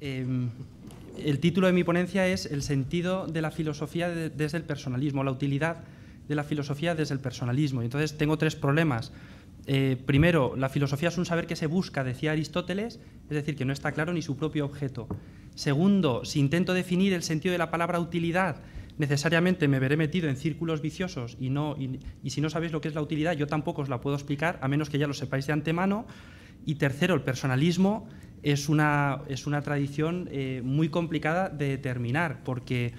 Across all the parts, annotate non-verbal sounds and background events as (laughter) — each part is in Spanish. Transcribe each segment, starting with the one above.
Em, el título de mi ponencia es El sentido de la filosofía desde el personalismo, la utilidad de la filosofía desde el personalismo. Y entonces tengo tres problemas. Eh, primero, la filosofía es un saber que se busca, decía Aristóteles, es decir, que no está claro ni su propio objeto. Segundo, si intento definir el sentido de la palabra utilidad, necesariamente me veré metido en círculos viciosos y, no, y si no sabéis lo que es la utilidad, yo tampoco os la puedo explicar, a menos que ya lo sepáis de antemano. Y tercero, el personalismo es una, es una tradición eh, muy complicada de determinar, porque,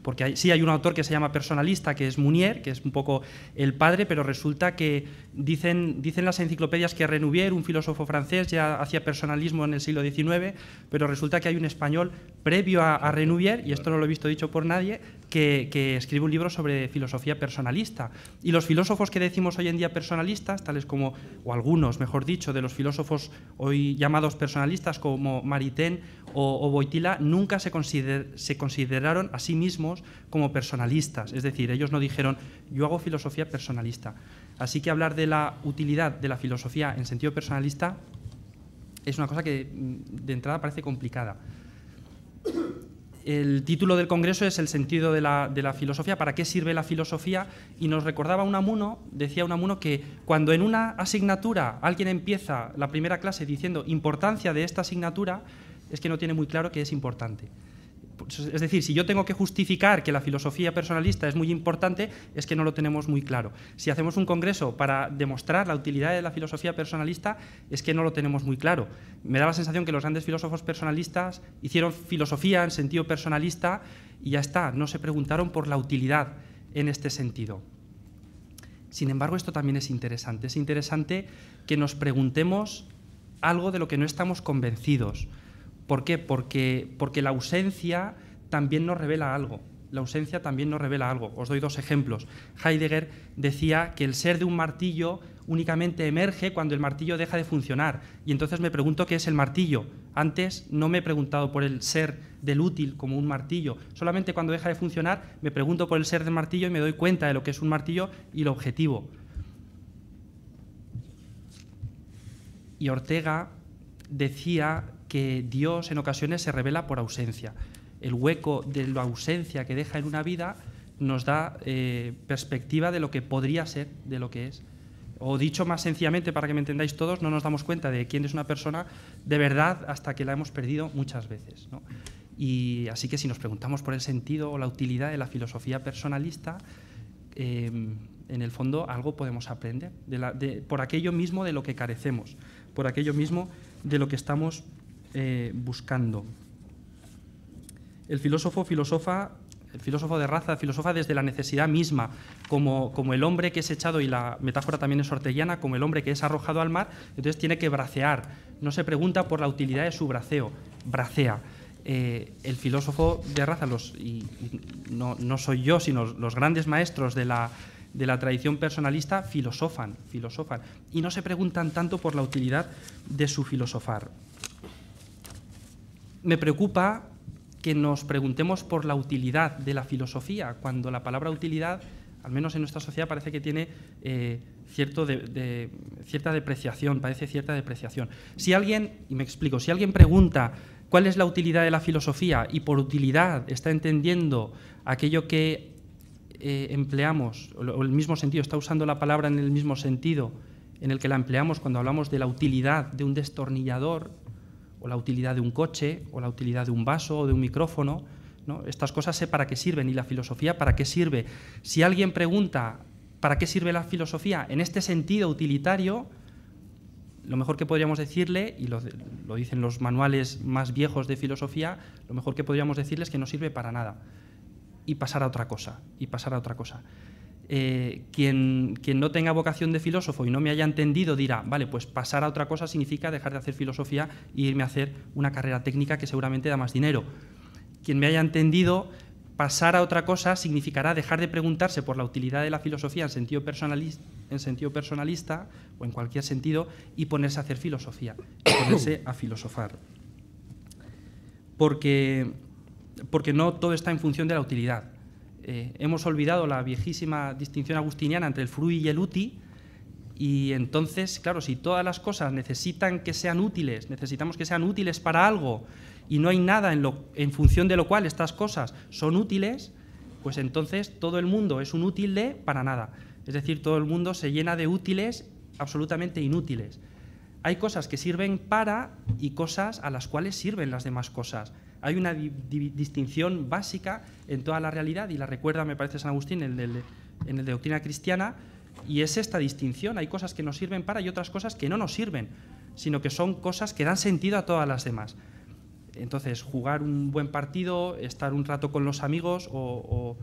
porque sí hay un autor que se llama personalista, que es Munier, que es un poco el padre, pero resulta que dicen, dicen las enciclopedias que Renouvier, un filósofo francés, ya hacía personalismo en el siglo XIX, pero resulta que hay un español previo a, a Renouvier, y esto no lo he visto dicho por nadie, que, escribe un libro sobre filosofía personalista. Y los filósofos que decimos hoy en día personalistas, tales como, o algunos, mejor dicho, de los filósofos hoy llamados personalistas como Maritain o, o Boitila, nunca se, se consideraron a sí mismos como personalistas. Es decir, ellos no dijeron, yo hago filosofía personalista. Así que hablar de la utilidad de la filosofía en sentido personalista es una cosa que mm, de entrada parece complicada el título del Congreso es El sentido de la, filosofía, ¿para qué sirve la filosofía? Y nos recordaba amuno, decía amuno, que cuando en una asignatura alguien empieza la primera clase diciendo importancia de esta asignatura, es que no tiene muy claro que es importante es decir, si yo tengo que justificar que la filosofía personalista es muy importante, es que no lo tenemos muy claro. Si hacemos un congreso para demostrar la utilidad de la filosofía personalista, es que no lo tenemos muy claro. Me da la sensación que los grandes filósofos personalistas hicieron filosofía en sentido personalista y ya está, no se preguntaron por la utilidad en este sentido. Sin embargo, esto también es interesante. Es interesante que nos preguntemos algo de lo que no estamos convencidos. ¿Por qué? Porque, porque la ausencia también nos revela algo. La ausencia también nos revela algo. Os doy dos ejemplos. Heidegger decía que el ser de un martillo únicamente emerge cuando el martillo deja de funcionar. Y entonces me pregunto qué es el martillo. Antes no me he preguntado por el ser del útil como un martillo. Solamente cuando deja de funcionar me pregunto por el ser del martillo y me doy cuenta de lo que es un martillo y lo objetivo. Y Ortega decía que Dios en ocasiones se revela por ausencia. El hueco de la ausencia que deja en una vida nos da eh, perspectiva de lo que podría ser, de lo que es. O dicho más sencillamente, para que me entendáis todos, no nos damos cuenta de quién es una persona de verdad hasta que la hemos perdido muchas veces. Y así que si nos preguntamos por el sentido o la utilidad de la filosofía personalista, eh, en el fondo algo podemos aprender por aquello mismo de lo que carecemos, por aquello mismo de lo que estamos eh, buscando. El filósofo filosofa, el filósofo de raza, filosofa desde la necesidad misma, como, el hombre que es echado, y la metáfora también es ortellana, como el hombre que es arrojado al mar, entonces tiene que bracear. No se pregunta por la utilidad de su braceo, bracea. Eh, el filósofo de raza, los, y, no, soy yo, sino los grandes maestros de la, de la tradición personalista, filosofan, filosofan, y no se preguntan tanto por la utilidad de su filosofar. Me preocupa que nos preguntemos por la utilidad de la filosofía, cuando la palabra utilidad, al menos en nuestra sociedad, parece que tiene eh, cierta depreciación, parece cierta depreciación. Si alguien, y me explico, si alguien pregunta cuál es la utilidad de la filosofía y por utilidad está entendiendo aquello que eh, empleamos, o el mismo sentido, está usando la palabra en el mismo sentido en el que la empleamos cuando hablamos de la utilidad de un destornillador, o la utilidad de un coche, o la utilidad de un vaso, o de un micrófono. Estas cosas sé para qué sirven y la filosofía para qué sirve. Si alguien pregunta para qué sirve la filosofía en este sentido utilitario, lo mejor que podríamos decirle, y lo, dicen los manuales más viejos de filosofía, lo mejor que podríamos decirle es que no sirve para nada y pasar a otra cosa, y pasar a otra cosa. Eh, quien, no tenga vocación de filósofo y no me haya entendido dirá, vale, pues pasar a otra cosa significa dejar de hacer filosofía e irme a hacer una carrera técnica que seguramente da más dinero. Quien me haya entendido, pasar a otra cosa significará dejar de preguntarse por la utilidad de la filosofía en sentido, personalista, en sentido personalista o en cualquier sentido y ponerse a hacer filosofía, ponerse a filosofar. Porque, porque no todo está en función de la utilidad eh, hemos olvidado la viejísima distinción agustiniana entre el frui y el uti, y entonces, claro, si todas las cosas necesitan que sean útiles, necesitamos que sean útiles para algo, y no hay nada en función de lo cual estas cosas son útiles, pues entonces todo el mundo es un útil de para nada. Es decir, todo el mundo se llena de útiles absolutamente inútiles. Hay cosas que sirven para y cosas a las cuales sirven las demás cosas. Hay una distinción básica en toda la realidad y la recuerda, me parece, San Agustín en el, de, Doctrina Cristiana, y es esta distinción. Hay cosas que nos sirven para y otras cosas que no nos sirven, sino que son cosas que dan sentido a todas las demás. Entonces, jugar un buen partido, estar un rato con los amigos o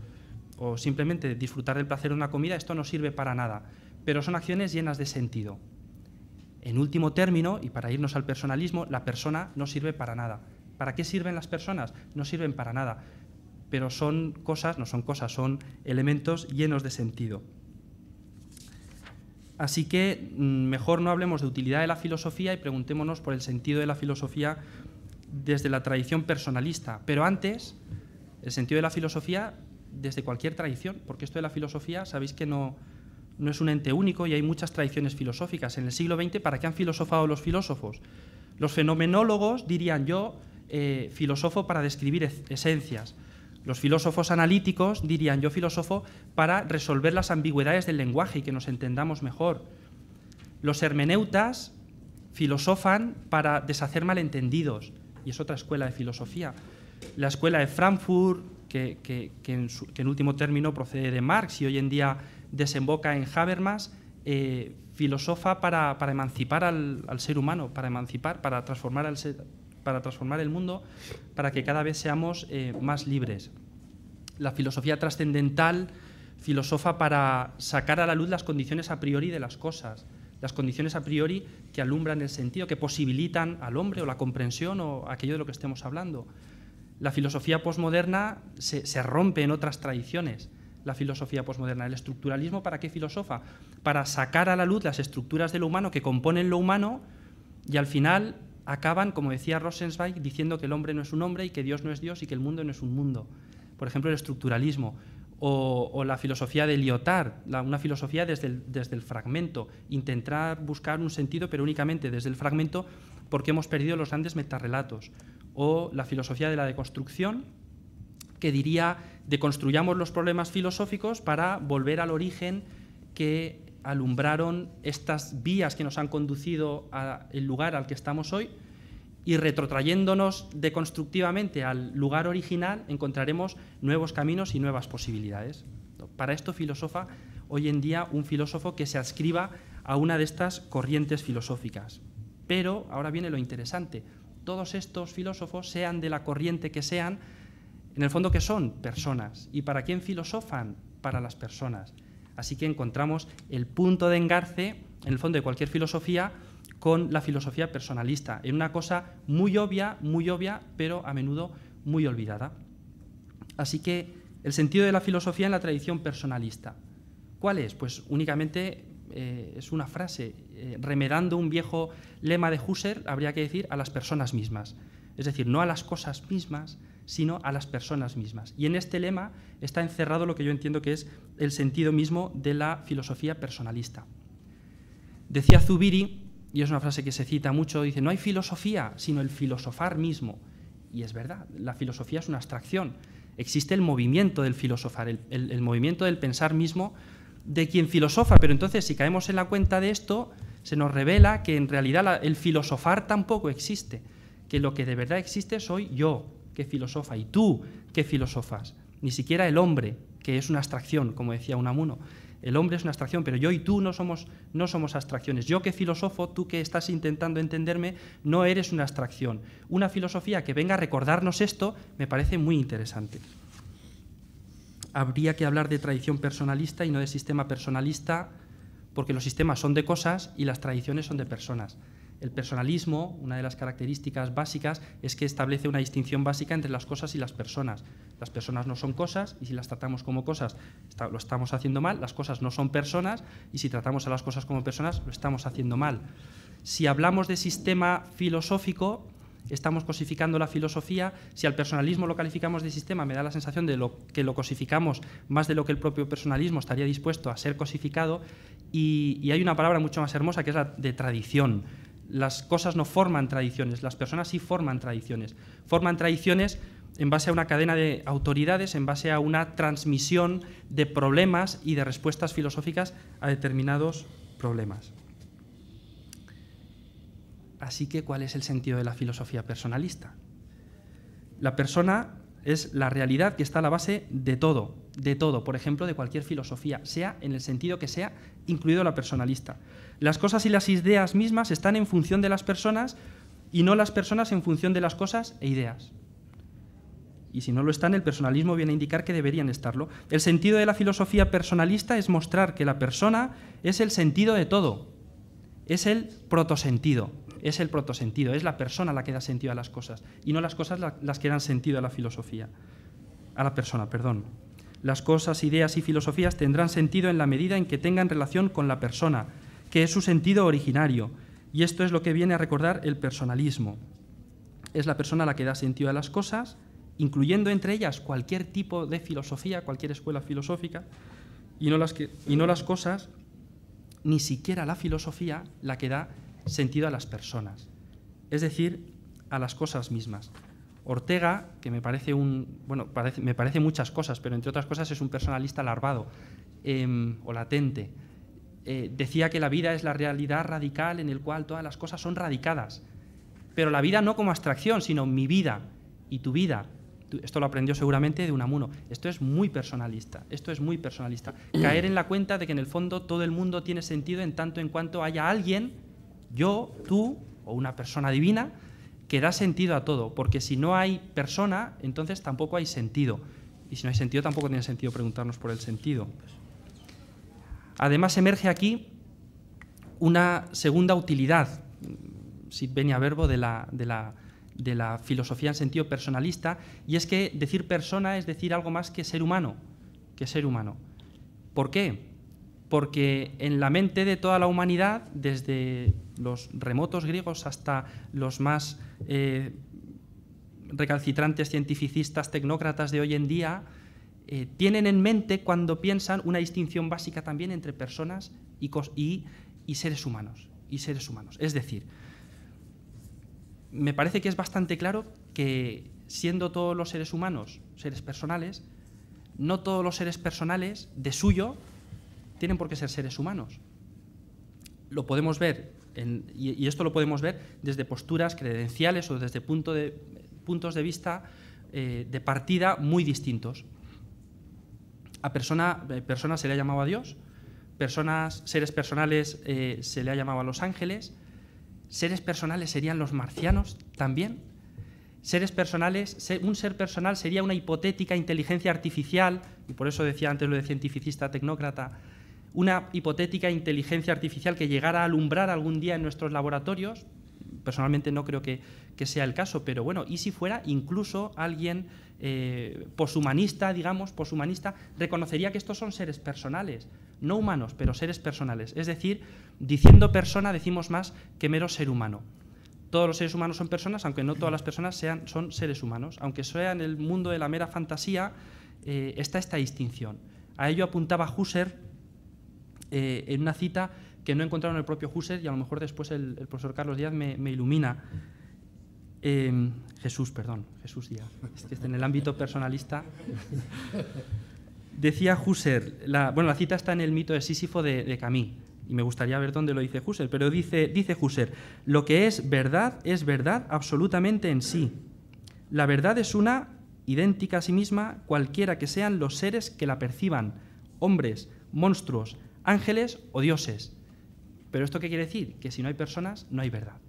simplemente disfrutar del placer de una comida, esto no sirve para nada, pero son acciones llenas de sentido. En último término, y para irnos al personalismo, la persona no sirve para nada. ¿Para qué sirven las personas? No sirven para nada, pero son cosas, no son cosas, son elementos llenos de sentido. Así que mm, mejor no hablemos de utilidad de la filosofía y preguntémonos por el sentido de la filosofía desde la tradición personalista. Pero antes, el sentido de la filosofía desde cualquier tradición, porque esto de la filosofía sabéis que no, es un ente único y hay muchas tradiciones filosóficas. En el siglo XX, ¿para qué han filosofado los filósofos? Los fenomenólogos dirían yo, eh, filósofo para describir esencias. Los filósofos analíticos dirían yo filósofo para resolver las ambigüedades del lenguaje y que nos entendamos mejor. Los hermeneutas filosofan para deshacer malentendidos y es otra escuela de filosofía. La escuela de Frankfurt, que, en, último término procede de Marx y hoy en día desemboca en Habermas, eh, filosofa para, emancipar al, ser humano, para emancipar, para transformar al ser, para transformar el mundo, para que cada vez seamos eh, más libres. La filosofía trascendental filosofa para sacar a la luz las condiciones a priori de las cosas, las condiciones a priori que alumbran el sentido, que posibilitan al hombre o la comprensión o aquello de lo que estemos hablando. La filosofía posmoderna se, rompe en otras tradiciones la filosofía posmoderna. ¿El estructuralismo para qué filosofa? Para sacar a la luz las estructuras de lo humano que componen lo humano y al final acaban, como decía Rosenzweig, diciendo que el hombre no es un hombre y que Dios no es Dios y que el mundo no es un mundo. Por ejemplo, el estructuralismo o, la filosofía de Lyotard, una filosofía desde el, desde el fragmento, intentar buscar un sentido pero únicamente desde el fragmento porque hemos perdido los grandes metarrelatos. O la filosofía de la deconstrucción, que diría deconstruyamos los problemas filosóficos para volver al origen que alumbraron estas vías que nos han conducido al lugar al que estamos hoy y retrotrayéndonos deconstructivamente al lugar original encontraremos nuevos caminos y nuevas posibilidades. Para esto filosofa hoy en día un filósofo que se adscriba a una de estas corrientes filosóficas. Pero ahora viene lo interesante. Todos estos filósofos, sean de la corriente que sean, en el fondo que son personas. ¿Y para quién filosofan? Para las personas. Así que encontramos el punto de engarce, en el fondo, de cualquier filosofía con la filosofía personalista, en una cosa muy obvia, muy obvia, pero a menudo muy olvidada. Así que el sentido de la filosofía en la tradición personalista. ¿Cuál es? Pues únicamente eh, es una frase, eh, remedando un viejo lema de Husserl, habría que decir a las personas mismas. Es decir, no a las cosas mismas, sino a las personas mismas. Y en este lema está encerrado lo que yo entiendo que es el sentido mismo de la filosofía personalista. Decía Zubiri, y es una frase que se cita mucho, dice, no hay filosofía, sino el filosofar mismo. Y es verdad, la filosofía es una abstracción. Existe el movimiento del filosofar, el, movimiento del pensar mismo de quien filosofa, pero entonces si caemos en la cuenta de esto, se nos revela que en realidad el filosofar tampoco existe, que lo que de verdad existe soy yo, que filosofa y tú ¿qué filosofas. Ni siquiera el hombre, que es una abstracción, como decía Unamuno. El hombre es una abstracción, pero yo y tú no somos, no somos abstracciones. Yo que filosofo, tú que estás intentando entenderme, no eres una abstracción. Una filosofía que venga a recordarnos esto me parece muy interesante. Habría que hablar de tradición personalista y no de sistema personalista, porque los sistemas son de cosas y las tradiciones son de personas. El personalismo, una de las características básicas, es que establece una distinción básica entre las cosas y las personas. Las personas no son cosas y si las tratamos como cosas lo estamos haciendo mal, las cosas no son personas y si tratamos a las cosas como personas lo estamos haciendo mal. Si hablamos de sistema filosófico, estamos cosificando la filosofía, si al personalismo lo calificamos de sistema, me da la sensación de que lo cosificamos más de lo que el propio personalismo estaría dispuesto a ser cosificado, y hay una palabra mucho más hermosa que es la de tradición. Las cosas no forman tradiciones, las personas sí forman tradiciones. Forman tradiciones en base a una cadena de autoridades, en base a una transmisión de problemas y de respuestas filosóficas a determinados problemas. Así que, ¿cuál es el sentido de la filosofía personalista? La persona es la realidad que está a la base de todo, de todo, por ejemplo, de cualquier filosofía, sea en el sentido que sea, incluido la personalista. Las cosas y las ideas mismas están en función de las personas y no las personas en función de las cosas e ideas. Y si no lo están, el personalismo viene a indicar que deberían estarlo. El sentido de la filosofía personalista es mostrar que la persona es el sentido de todo, es el protosentido, es el protosentido, es la persona la que da sentido a las cosas y no las cosas las que dan sentido a la filosofía, a la persona, perdón. Las cosas, ideas y filosofías tendrán sentido en la medida en que tengan relación con la persona, que es su sentido originario, y esto es lo que viene a recordar el personalismo. Es la persona la que da sentido a las cosas, incluyendo entre ellas cualquier tipo de filosofía, cualquier escuela filosófica, y no las, cosas, ni siquiera la filosofía, la que da sentido a las personas, es decir, a las cosas mismas. Ortega, que me parece un. Bueno, me parece muchas cosas, pero entre otras cosas es un personalista larvado em, o latente. Eh, decía que la vida es la realidad radical en el cual todas las cosas son radicadas. Pero la vida no como abstracción, sino mi vida y tu vida. Esto lo aprendió seguramente de Unamuno. Esto es muy personalista. Esto es muy personalista. (clears throat) Caer en la cuenta de que en el fondo todo el mundo tiene sentido en tanto en cuanto haya alguien, yo, tú o una persona divina, que da sentido a todo, porque si no hay persona, entonces tampoco hay sentido. Y si no hay sentido, tampoco tiene sentido preguntarnos por el sentido. Además, emerge aquí una segunda utilidad, si venía verbo, de la, de la, filosofía en sentido personalista, y es que decir persona es decir algo más que ser humano, que ser humano. ¿Por qué? porque en la mente de toda la humanidad, desde los remotos griegos hasta los más eh, recalcitrantes cientificistas, tecnócratas de hoy en día, eh, tienen en mente cuando piensan una distinción básica también entre personas seres humanos. Y seres humanos. Es decir, me parece que es bastante claro que siendo todos los seres humanos seres personales, no todos los seres personales de suyo tienen por qué ser seres humanos. Lo podemos ver, y, esto lo podemos ver desde posturas credenciales o desde punto de, puntos de vista eh, de partida muy distintos. A persona, eh, personas se le ha llamado a Dios, personas, seres personales eh, se le ha llamado a los ángeles, seres personales serían los marcianos también. Seres personales, un ser personal sería una hipotética inteligencia artificial, y por eso decía antes lo de cientificista tecnócrata, una hipotética inteligencia artificial que llegara a alumbrar algún día en nuestros laboratorios. Personalmente no creo que, sea el caso, pero bueno, y si fuera incluso alguien eh, poshumanista, digamos, poshumanista, reconocería que estos son seres personales, no humanos, pero seres personales. Es decir, diciendo persona decimos más que mero ser humano todos los seres humanos son personas, aunque no todas las personas sean, son seres humanos. Aunque sea en el mundo de la mera fantasía, eh, está esta distinción. A ello apuntaba Husserl eh, en una cita que no encontraron el propio Husserl y a lo mejor después el, profesor Carlos Díaz me, ilumina. Em, Jesús, perdón, Jesús Díaz, en el ámbito personalista. Decía Husserl, bueno, la cita está en el mito de Sísifo de, de y me gustaría ver dónde lo dice Husserl, pero dice, dice Husserl, lo que es verdad es verdad absolutamente en sí. La verdad es una idéntica a sí misma cualquiera que sean los seres que la perciban, hombres, monstruos, ángeles o dioses. Pero esto qué quiere decir? Que si no hay personas, no hay verdad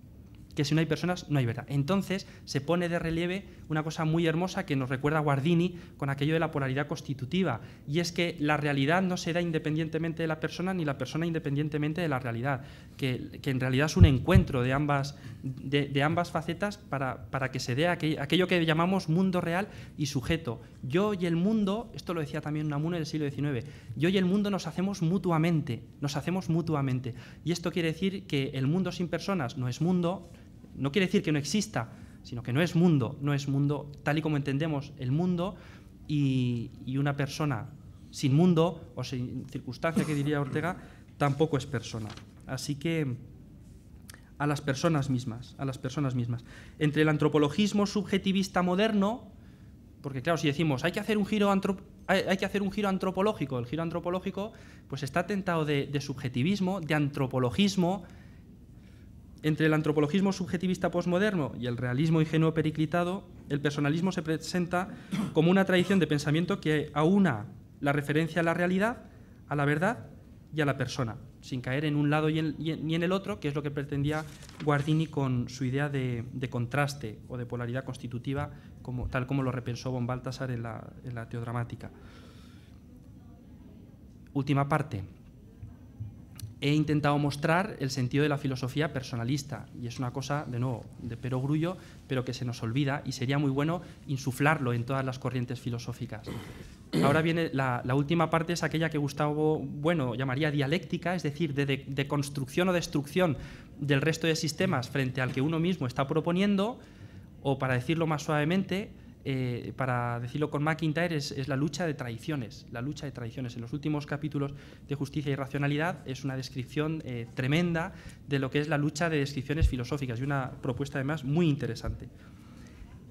que si no hay personas no hay verdad. Entonces se pone de relieve una cosa muy hermosa que nos recuerda Guardini con aquello de la polaridad constitutiva, y es que la realidad no se da independientemente de la persona ni la persona independientemente de la realidad, que, en realidad es un encuentro de ambas, de, ambas facetas para, que se dé aquello, que llamamos mundo real y sujeto. Yo y el mundo, esto lo decía también en el siglo XIX, yo y el mundo nos hacemos mutuamente, nos hacemos mutuamente, y esto quiere decir que el mundo sin personas no es mundo, no quiere decir que no exista, sino que no es mundo, no es mundo tal y como entendemos el mundo y, una persona sin mundo o sin circunstancia, que diría Ortega, tampoco es persona. Así que a las personas mismas, a las personas mismas. Entre el antropologismo subjetivista moderno, porque claro, si decimos hay que hacer un giro, hay que hacer un giro antropológico, el giro antropológico pues está tentado de subjetivismo, de antropologismo, entre el antropologismo subjetivista posmoderno y el realismo ingenuo periclitado, el personalismo se presenta como una tradición de pensamiento que aúna la referencia a la realidad, a la verdad y a la persona, sin caer en un lado y en, el otro, que es lo que pretendía Guardini con su idea de, contraste o de polaridad constitutiva, tal como lo repensó Bon Baltasar en la, en la teodramática. Última parte he intentado mostrar el sentido de la filosofía personalista, y es una cosa, de nuevo, de pero grullo, pero que se nos olvida, y sería muy bueno insuflarlo en todas las corrientes filosóficas. Ahora viene la, última parte, es aquella que Gustavo Bueno llamaría dialéctica, es decir, de construcción o destrucción del resto de sistemas frente al que uno mismo está proponiendo, o para decirlo más suavemente, eh, para decirlo con McIntyre, es, la lucha de traiciones, la lucha de tradiciones. En los últimos capítulos de Justicia y Racionalidad es una descripción eh, tremenda de lo que es la lucha de descripciones filosóficas y una propuesta además muy interesante.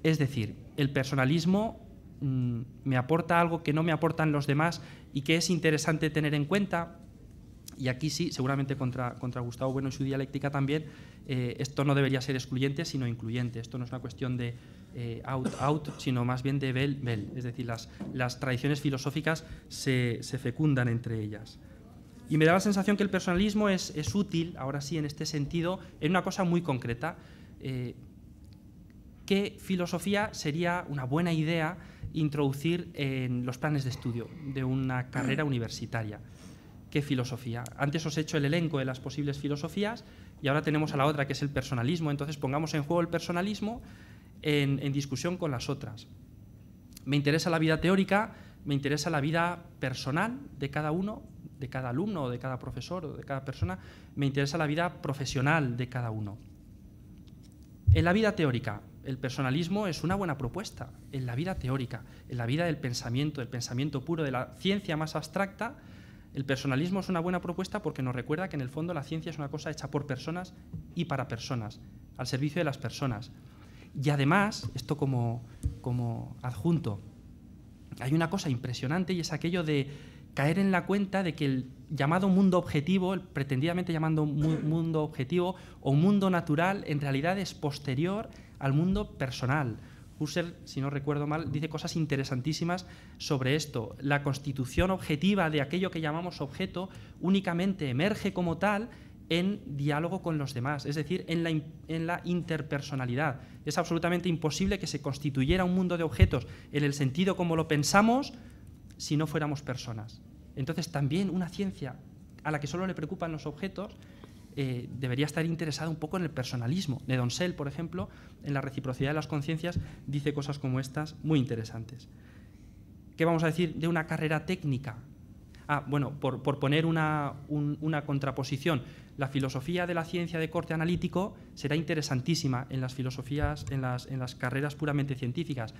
Es decir, el personalismo mm, me aporta algo que no me aportan los demás y que es interesante tener en cuenta. Y aquí sí, seguramente contra, Gustavo Bueno y su dialéctica también, eh, esto no debería ser excluyente, sino incluyente. Esto no es una cuestión de, eh, out, out, sino más bien de bell bel. Es decir, las, tradiciones filosóficas se, fecundan entre ellas. Y me da la sensación que el personalismo es, útil, ahora sí, en este sentido, en una cosa muy concreta. Eh, ¿Qué filosofía sería una buena idea introducir en los planes de estudio de una carrera universitaria? ¿Qué filosofía? Antes os he hecho el elenco de las posibles filosofías y ahora tenemos a la otra que es el personalismo. Entonces pongamos en juego el personalismo en, discusión con las otras. Me interesa la vida teórica, me interesa la vida personal de cada uno, de cada alumno, de cada profesor, o de cada persona, me interesa la vida profesional de cada uno. En la vida teórica, el personalismo es una buena propuesta. En la vida teórica, en la vida del pensamiento, del pensamiento puro, de la ciencia más abstracta, el personalismo es una buena propuesta porque nos recuerda que en el fondo la ciencia es una cosa hecha por personas y para personas, al servicio de las personas. Y además, esto como, adjunto, hay una cosa impresionante y es aquello de caer en la cuenta de que el llamado mundo objetivo, el pretendidamente llamado mundo objetivo o mundo natural, en realidad es posterior al mundo personal. Husserl, si no recuerdo mal, dice cosas interesantísimas sobre esto. La constitución objetiva de aquello que llamamos objeto únicamente emerge como tal en diálogo con los demás, es decir, en la, interpersonalidad. Es absolutamente imposible que se constituyera un mundo de objetos en el sentido como lo pensamos si no fuéramos personas. Entonces, también una ciencia a la que solo le preocupan los objetos eh, debería estar interesada un poco en el personalismo. De por ejemplo, en la reciprocidad de las conciencias, dice cosas como estas muy interesantes. ¿Qué vamos a decir de una carrera técnica? Ah, bueno, por, poner una, contraposición, la filosofía de la ciencia de corte analítico será interesantísima en las filosofías, en las, en las carreras puramente científicas,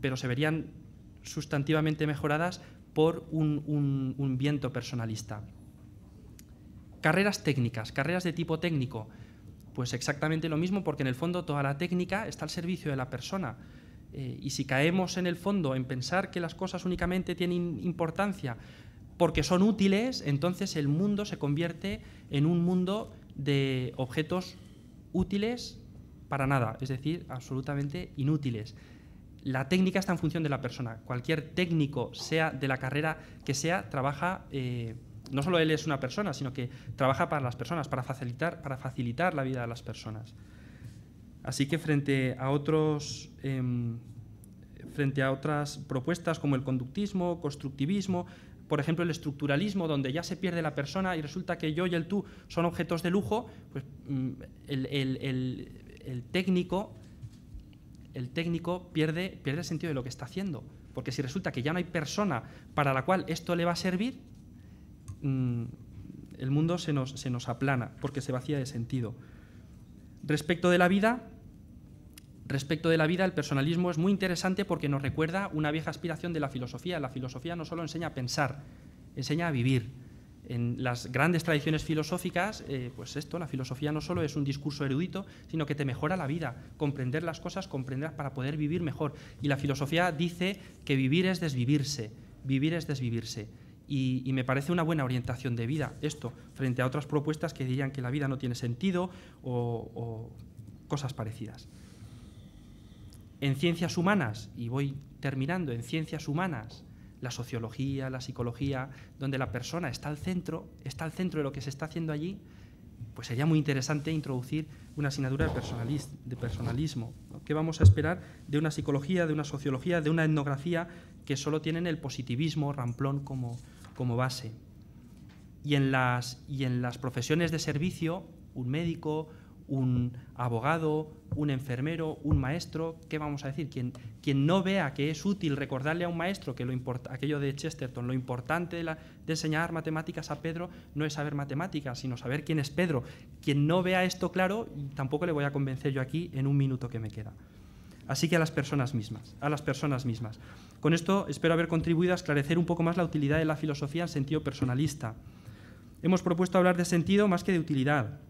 pero se verían sustantivamente mejoradas por un, viento personalista. Carreras técnicas, carreras de tipo técnico, pues exactamente lo mismo porque en el fondo toda la técnica está al servicio de la persona. Eh, y si caemos en el fondo en pensar que las cosas únicamente tienen importancia porque son útiles, entonces el mundo se convierte en un mundo de objetos útiles para nada, es decir, absolutamente inútiles. La técnica está en función de la persona. Cualquier técnico, sea de la carrera que sea, trabaja, eh, no solo él es una persona, sino que trabaja para las personas, para facilitar, para facilitar la vida de las personas. Así que frente a otros... Em, frente a otras propuestas como el conductismo, constructivismo, por ejemplo, el estructuralismo, donde ya se pierde la persona y resulta que yo y el tú son objetos de lujo, pues mm, el, técnico, el técnico pierde, pierde el sentido de lo que está haciendo. Porque si resulta que ya no hay persona para la cual esto le va a servir, mm, el mundo se nos, se nos aplana, porque se vacía de sentido. Respecto de la vida, Respecto de la vida, el personalismo es muy interesante porque nos recuerda una vieja aspiración de la filosofía. La filosofía no solo enseña a pensar, enseña a vivir. En las grandes tradiciones filosóficas, eh, pues esto, la filosofía no solo es un discurso erudito, sino que te mejora la vida. Comprender las cosas, comprender para poder vivir mejor. Y la filosofía dice que vivir es desvivirse, vivir es desvivirse. Y, me parece una buena orientación de vida esto, frente a otras propuestas que dirían que la vida no tiene sentido o cosas parecidas. En ciencias humanas, y voy terminando, en ciencias humanas, la sociología, la psicología, donde la persona está al centro, está al centro de lo que se está haciendo allí, pues sería muy interesante introducir una asignatura de, personalismo. ¿Qué vamos a esperar de una psicología, de una sociología, de una etnografía que solo tienen el positivismo ramplón como, como base? Y en, las, y en las profesiones de servicio, un médico, un abogado, un enfermero, un maestro, ¿qué vamos a decir? Quien, no vea que es útil recordarle a un maestro que lo aquello de Chesterton, lo importante de, de, enseñar matemáticas a Pedro no es saber matemáticas, sino saber quién es Pedro. Quien no vea esto claro, tampoco le voy a convencer yo aquí en un minuto que me queda. Así que a las personas mismas, a las personas mismas. Con esto espero haber contribuido a esclarecer un poco más la utilidad de la filosofía en sentido personalista. Hemos propuesto hablar de sentido más que de utilidad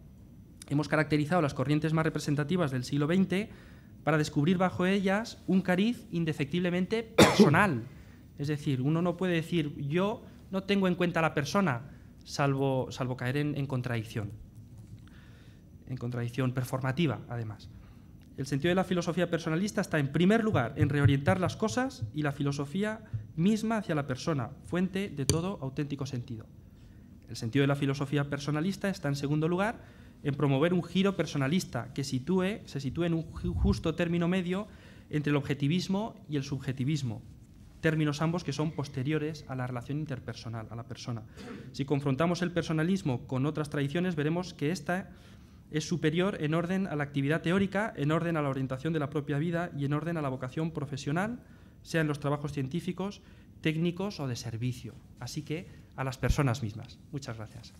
hemos caracterizado las corrientes más representativas del siglo XX para descubrir bajo ellas un cariz indefectiblemente (coughs) personal. es decir, uno no puede decir yo no tengo en cuenta a la persona, salvo, salvo caer en, en contradicción, en contradicción performativa, además. El sentido de la filosofía personalista está, en primer lugar, en reorientar las cosas y la filosofía misma hacia la persona, fuente de todo auténtico sentido. El sentido de la filosofía personalista está, en segundo lugar, en promover un giro personalista que se sitúe en un justo término medio entre el objetivismo y el subjetivismo, términos ambos que son posteriores a la relación interpersonal, a la persona. Si confrontamos el personalismo con otras tradiciones, veremos que esta es superior en orden a la actividad teórica, en orden a la orientación de la propia vida y en orden a la vocación profesional, sea en los trabajos científicos, técnicos o de servicio, así que a las personas mismas. Muchas gracias.